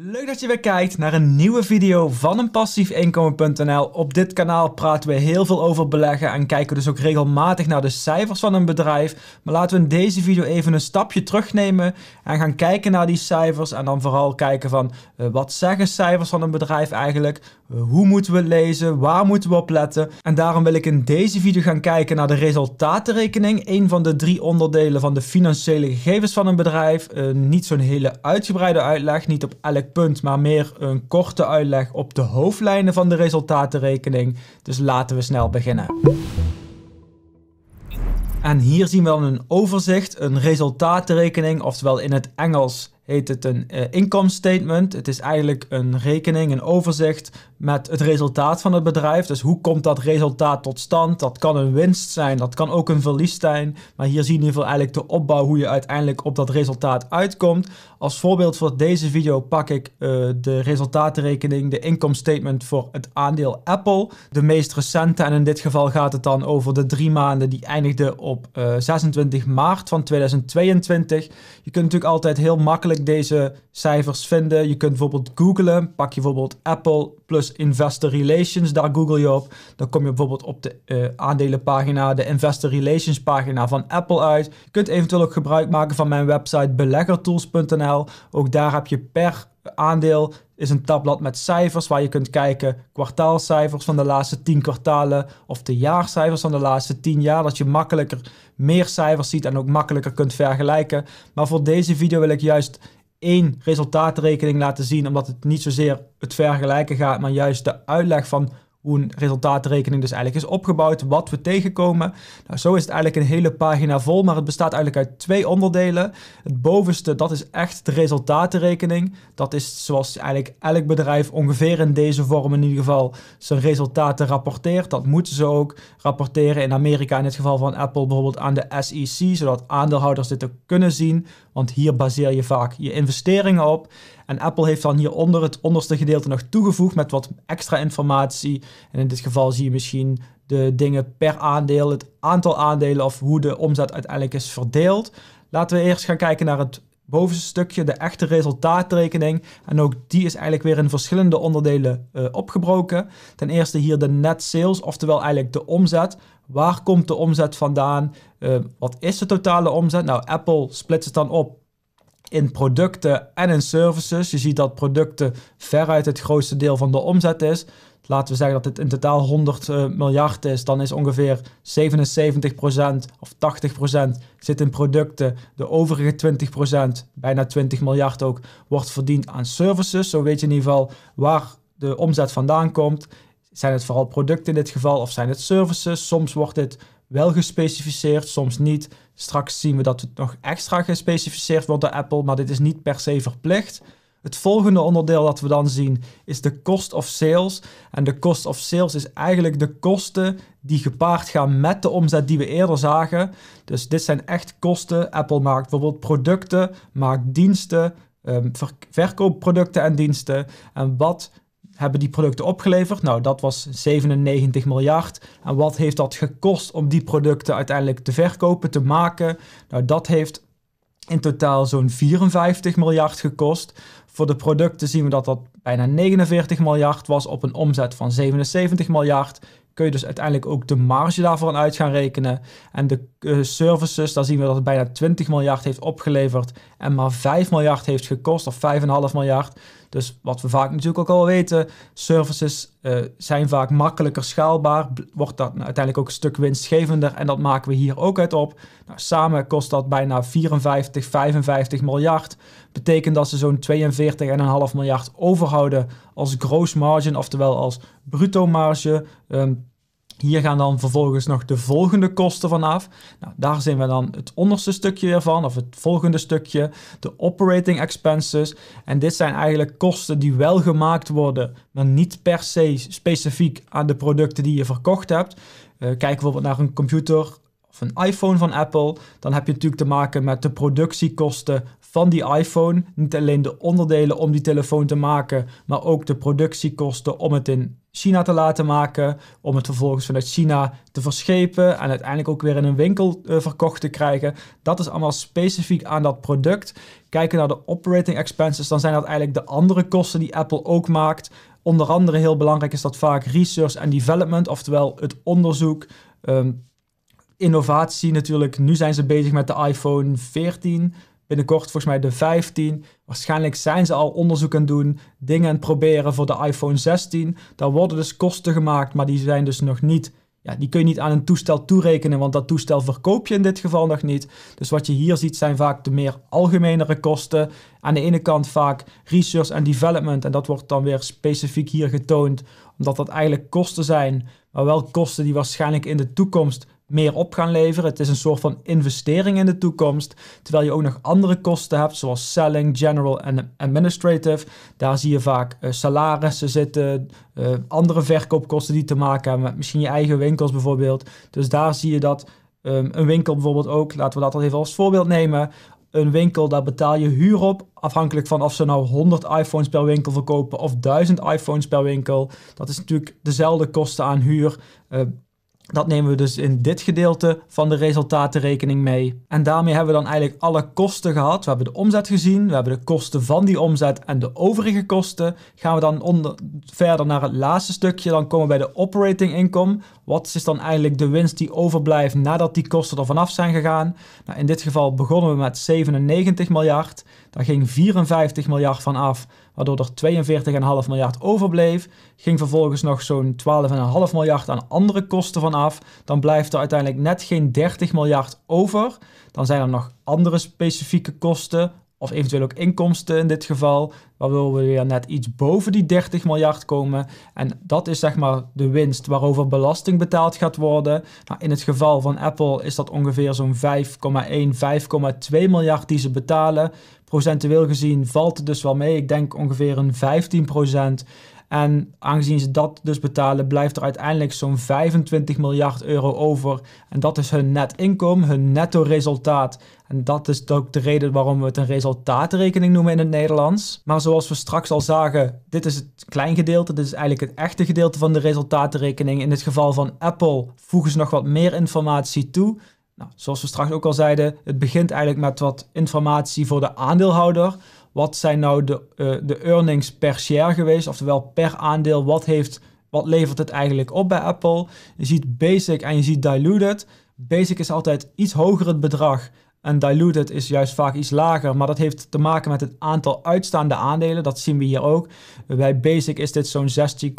Leuk dat je weer kijkt naar een nieuwe video van een passiefinkomen.nl. Op dit kanaal praten we heel veel over beleggen en kijken dus ook regelmatig naar de cijfers van een bedrijf. Maar laten we in deze video even een stapje terugnemen en gaan kijken naar die cijfers. En dan vooral kijken van eh, wat zeggen cijfers van een bedrijf eigenlijk? Eh, hoe moeten we lezen? Waar moeten we op letten? En daarom wil ik in deze video gaan kijken naar de resultatenrekening. Een van de drie onderdelen van de financiële gegevens van een bedrijf. Eh, niet zo'n hele uitgebreide uitleg, niet op elk punt, maar meer een korte uitleg op de hoofdlijnen van de resultatenrekening. Dus laten we snel beginnen. En hier zien we dan een overzicht, een resultatenrekening, oftewel in het Engels heet het een uh, income statement. Het is eigenlijk een rekening, een overzicht met het resultaat van het bedrijf. Dus hoe komt dat resultaat tot stand? Dat kan een winst zijn, dat kan ook een verlies zijn. Maar hier zie je in ieder geval eigenlijk de opbouw hoe je uiteindelijk op dat resultaat uitkomt. Als voorbeeld voor deze video pak ik eh, de resultatenrekening, de income statement voor het aandeel Apple. De meest recente en in dit geval gaat het dan over de drie maanden die eindigden op 26 eh, maart van 2022. Je kunt natuurlijk altijd heel makkelijk deze cijfers vinden. Je kunt bijvoorbeeld googlen. Pak je bijvoorbeeld Apple plus Investor Relations, daar google je op. Dan kom je bijvoorbeeld op de eh, aandelenpagina, de Investor Relations pagina van Apple uit. Je kunt eventueel ook gebruik maken van mijn website beleggertools.nl. Ook daar heb je per aandeel is een tabblad met cijfers waar je kunt kijken kwartaalcijfers van de laatste 10 kwartalen of de jaarcijfers van de laatste 10 jaar, dat je makkelijker meer cijfers ziet en ook makkelijker kunt vergelijken. Maar voor deze video wil ik juist één resultaatrekening laten zien, omdat het niet zozeer het vergelijken gaat, maar juist de uitleg van hoe een resultaatrekening dus eigenlijk is opgebouwd, wat we tegenkomen. Nou, zo is het eigenlijk een hele pagina vol, maar het bestaat eigenlijk uit twee onderdelen. Het bovenste, dat is echt de resultatenrekening. Dat is zoals eigenlijk elk bedrijf ongeveer in deze vorm in ieder geval zijn resultaten rapporteert. Dat moeten ze ook rapporteren in Amerika, in het geval van Apple bijvoorbeeld aan de SEC, zodat aandeelhouders dit ook kunnen zien. Want hier baseer je vaak je investeringen op. En Apple heeft dan hieronder het onderste gedeelte nog toegevoegd met wat extra informatie. En in dit geval zie je misschien de dingen per aandeel, het aantal aandelen of hoe de omzet uiteindelijk is verdeeld. Laten we eerst gaan kijken naar het bovenste stukje, de echte resultaatrekening. En ook die is eigenlijk weer in verschillende onderdelen eh, opgebroken. Ten eerste hier de net sales, oftewel eigenlijk de omzet. Waar komt de omzet vandaan? Eh, wat is de totale omzet? Nou, Apple splitst het dan op in producten en in services. Je ziet dat producten veruit het grootste deel van de omzet is. Laten we zeggen dat het in totaal 100 eh, miljard is, dan is ongeveer 77% of 80% zit in producten. De overige 20%, bijna 20 miljard ook, wordt verdiend aan services. Zo weet je in ieder geval waar de omzet vandaan komt. Zijn het vooral producten in dit geval of zijn het services? Soms wordt dit wel gespecificeerd, soms niet. Straks zien we dat het nog extra gespecificeerd wordt door Apple, maar dit is niet per se verplicht. Het volgende onderdeel dat we dan zien is de cost of sales. En de cost of sales is eigenlijk de kosten die gepaard gaan met de omzet die we eerder zagen. Dus dit zijn echt kosten. Apple maakt bijvoorbeeld producten, maakt diensten, ehm, verkoopproducten en diensten. En wat hebben die producten opgeleverd? Nou, dat was 97 miljard. En wat heeft dat gekost om die producten uiteindelijk te verkopen, te maken? Nou, dat heeft in totaal zo'n 54 miljard gekost. Voor de producten zien we dat dat bijna 49 miljard was op een omzet van 77 miljard. Kun je dus uiteindelijk ook de marge daarvan uit gaan rekenen. En de eh, services, daar zien we dat het bijna 20 miljard heeft opgeleverd en maar 5 miljard heeft gekost, of 5,5 miljard. Dus wat we vaak natuurlijk ook al weten, services eh, zijn vaak makkelijker schaalbaar, wordt dat nou uiteindelijk ook een stuk winstgevender en dat maken we hier ook uit op. Nou, samen kost dat bijna 54, 55 miljard. Betekent dat ze zo'n 42,5 miljard overhouden als gross margin, oftewel als bruto marge. Ehm, hier gaan dan vervolgens nog de volgende kosten vanaf. Nou, daar zien we dan het onderste stukje ervan, of het volgende stukje, de operating expenses. En dit zijn eigenlijk kosten die wel gemaakt worden, maar niet per se specifiek aan de producten die je verkocht hebt. Uh, kijk bijvoorbeeld naar een computer of een iPhone van Apple. Dan heb je natuurlijk te maken met de productiekosten van die iPhone. Niet alleen de onderdelen om die telefoon te maken, maar ook de productiekosten om het in China te laten maken. Om het vervolgens vanuit China te verschepen en uiteindelijk ook weer in een winkel eh, verkocht te krijgen. Dat is allemaal specifiek aan dat product. Kijken naar de operating expenses, dan zijn dat eigenlijk de andere kosten die Apple ook maakt. Onder andere heel belangrijk is dat vaak research en development, oftewel het onderzoek. Ehm, innovatie natuurlijk. Nu zijn ze bezig met de iPhone 14 binnenkort volgens mij de 15. Waarschijnlijk zijn ze al onderzoek aan doen, dingen aan proberen voor de iPhone 16. Daar worden dus kosten gemaakt, maar die zijn dus nog niet. Ja, die kun je niet aan een toestel toerekenen, want dat toestel verkoop je in dit geval nog niet. Dus wat je hier ziet zijn vaak de meer algemenere kosten. Aan de ene kant vaak research en development en dat wordt dan weer specifiek hier getoond, omdat dat eigenlijk kosten zijn, maar wel kosten die waarschijnlijk in de toekomst meer op gaan leveren. Het is een soort van investering in de toekomst. Terwijl je ook nog andere kosten hebt, zoals selling, general en administrative. Daar zie je vaak eh, salarissen zitten, eh, andere verkoopkosten die te maken hebben met misschien je eigen winkels bijvoorbeeld. Dus daar zie je dat ehm, een winkel bijvoorbeeld ook, laten we dat even als voorbeeld nemen. Een winkel, daar betaal je huur op, afhankelijk van of ze nou 100 iPhones per winkel verkopen of 1000 iPhones per winkel. Dat is natuurlijk dezelfde kosten aan huur. Eh, dat nemen we dus in dit gedeelte van de resultatenrekening mee. En daarmee hebben we dan eigenlijk alle kosten gehad. We hebben de omzet gezien, we hebben de kosten van die omzet en de overige kosten. Gaan we dan onder, verder naar het laatste stukje, dan komen we bij de operating income. Wat is dan eigenlijk de winst die overblijft nadat die kosten er vanaf zijn gegaan? Nou, in dit geval begonnen we met 97 miljard. Daar ging 54 miljard van af, waardoor er 42,5 miljard overbleef. Ging vervolgens nog zo'n 12,5 miljard aan andere kosten van af. Dan blijft er uiteindelijk net geen 30 miljard over. Dan zijn er nog andere specifieke kosten, of eventueel ook inkomsten in dit geval, waar we weer net iets boven die 30 miljard komen. En dat is zeg maar de winst waarover belasting betaald gaat worden. Nou, in het geval van Apple is dat ongeveer zo'n 5,1, 5,2 miljard die ze betalen. Procentueel gezien valt het dus wel mee. Ik denk ongeveer een 15 procent. En aangezien ze dat dus betalen, blijft er uiteindelijk zo'n 25 miljard euro over. En dat is hun net inkomen, hun netto resultaat. En dat is ook de reden waarom we het een resultaatrekening noemen in het Nederlands. Maar zoals we straks al zagen, dit is het klein gedeelte. Dit is eigenlijk het echte gedeelte van de resultaatrekening. In het geval van Apple voegen ze nog wat meer informatie toe. Nou, zoals we straks ook al zeiden, het begint eigenlijk met wat informatie voor de aandeelhouder wat zijn nou de, eh, de earnings per share geweest, oftewel per aandeel, wat, heeft, wat levert het eigenlijk op bij Apple. Je ziet basic en je ziet diluted. Basic is altijd iets hoger het bedrag en diluted is juist vaak iets lager, maar dat heeft te maken met het aantal uitstaande aandelen. Dat zien we hier ook. Bij basic is dit zo'n 16,2, 16,3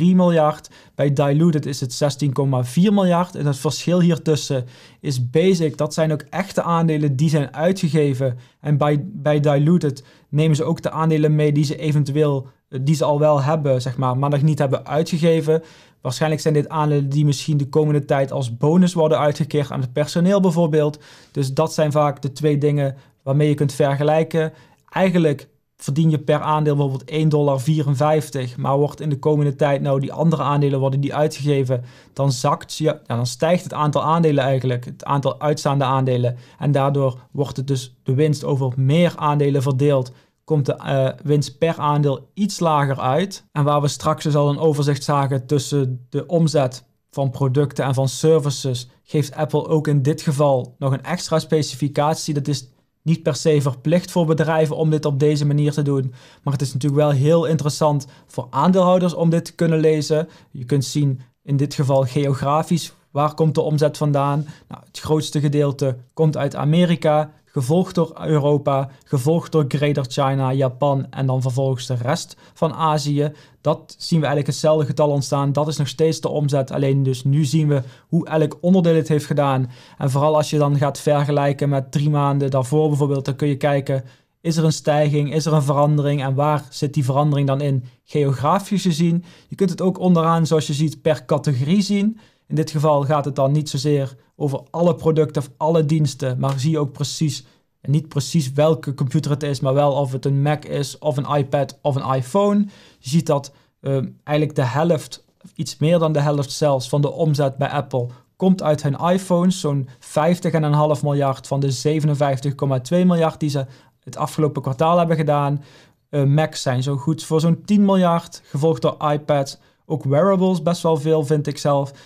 miljard. Bij diluted is het 16,4 miljard. En het verschil hier tussen is basic. Dat zijn ook echte aandelen die zijn uitgegeven. En bij, bij diluted nemen ze ook de aandelen mee die ze eventueel die ze al wel hebben, zeg maar, maar nog niet hebben uitgegeven. Waarschijnlijk zijn dit aandelen die misschien de komende tijd als bonus worden uitgekeerd aan het personeel bijvoorbeeld. Dus dat zijn vaak de twee dingen waarmee je kunt vergelijken. Eigenlijk verdien je per aandeel bijvoorbeeld 1,54 dollar, maar wordt in de komende tijd nou die andere aandelen worden die uitgegeven, dan zakt dan stijgt het aantal aandelen eigenlijk, het aantal uitstaande aandelen en daardoor wordt het dus de winst over meer aandelen verdeeld komt de eh, winst per aandeel iets lager uit. En waar we straks dus al een overzicht zagen tussen de omzet van producten en van services, geeft Apple ook in dit geval nog een extra specificatie. Dat is niet per se verplicht voor bedrijven om dit op deze manier te doen. Maar het is natuurlijk wel heel interessant voor aandeelhouders om dit te kunnen lezen. Je kunt zien in dit geval geografisch waar komt de omzet vandaan. Nou, het grootste gedeelte komt uit Amerika gevolgd door Europa, gevolgd door Greater China, Japan en dan vervolgens de rest van Azië. Dat zien we eigenlijk hetzelfde getal ontstaan. Dat is nog steeds de omzet. Alleen dus nu zien we hoe elk onderdeel het heeft gedaan. En vooral als je dan gaat vergelijken met drie maanden daarvoor bijvoorbeeld, dan kun je kijken. Is er een stijging? Is er een verandering? En waar zit die verandering dan in? Geografisch gezien. Je kunt het ook onderaan, zoals je ziet, per categorie zien. In dit geval gaat het dan niet zozeer over alle producten of alle diensten, maar zie je ook precies, niet precies welke computer het is, maar wel of het een Mac is, of een iPad of een iPhone. Je ziet dat ehm, eigenlijk de helft, iets meer dan de helft zelfs, van de omzet bij Apple komt uit hun iPhones. Zo'n 50,5 miljard van de 57,2 miljard die ze het afgelopen kwartaal hebben gedaan. Uh, Macs zijn zo goed voor zo'n 10 miljard, gevolgd door iPads ook wearables best wel veel, vind ik zelf. 8,8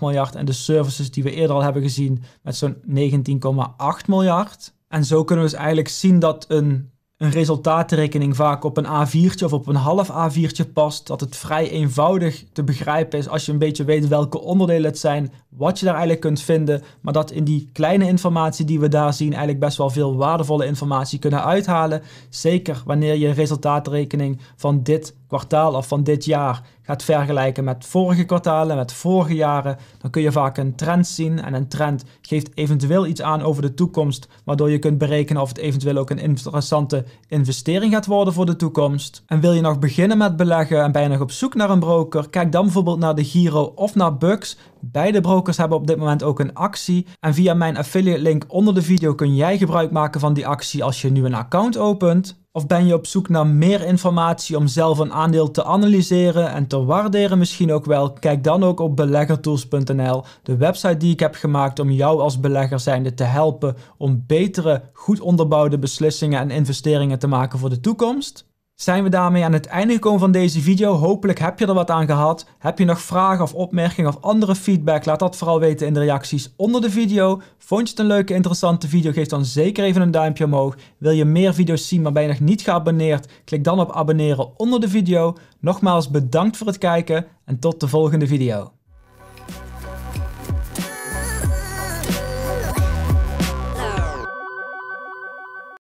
miljard. En de services die we eerder al hebben gezien met zo'n 19,8 miljard. En zo kunnen we dus eigenlijk zien dat een, een resultaatrekening vaak op een A4'tje of op een half A4'tje past. Dat het vrij eenvoudig te begrijpen is als je een beetje weet welke onderdelen het zijn, wat je daar eigenlijk kunt vinden. Maar dat in die kleine informatie die we daar zien eigenlijk best wel veel waardevolle informatie kunnen uithalen. Zeker wanneer je resultaatrekening van dit kwartaal of van dit jaar gaat vergelijken met vorige kwartalen, met vorige jaren, dan kun je vaak een trend zien. En een trend geeft eventueel iets aan over de toekomst, waardoor je kunt berekenen of het eventueel ook een interessante investering gaat worden voor de toekomst. En wil je nog beginnen met beleggen en ben je nog op zoek naar een broker, kijk dan bijvoorbeeld naar de Giro of naar Bux. Beide brokers hebben op dit moment ook een actie. En via mijn affiliate link onder de video kun jij gebruik maken van die actie als je nu een account opent. Of ben je op zoek naar meer informatie om zelf een aandeel te analyseren en te waarderen misschien ook wel? Kijk dan ook op beleggertools.nl, de website die ik heb gemaakt om jou als belegger zijnde te helpen om betere, goed onderbouwde beslissingen en investeringen te maken voor de toekomst zijn we daarmee aan het einde gekomen van deze video. Hopelijk heb je er wat aan gehad. Heb je nog vragen of opmerkingen of andere feedback? Laat dat vooral weten in de reacties onder de video. Vond je het een leuke, interessante video? Geef dan zeker even een duimpje omhoog. Wil je meer video's zien maar ben je nog niet geabonneerd? Klik dan op abonneren onder de video. Nogmaals bedankt voor het kijken en tot de volgende video.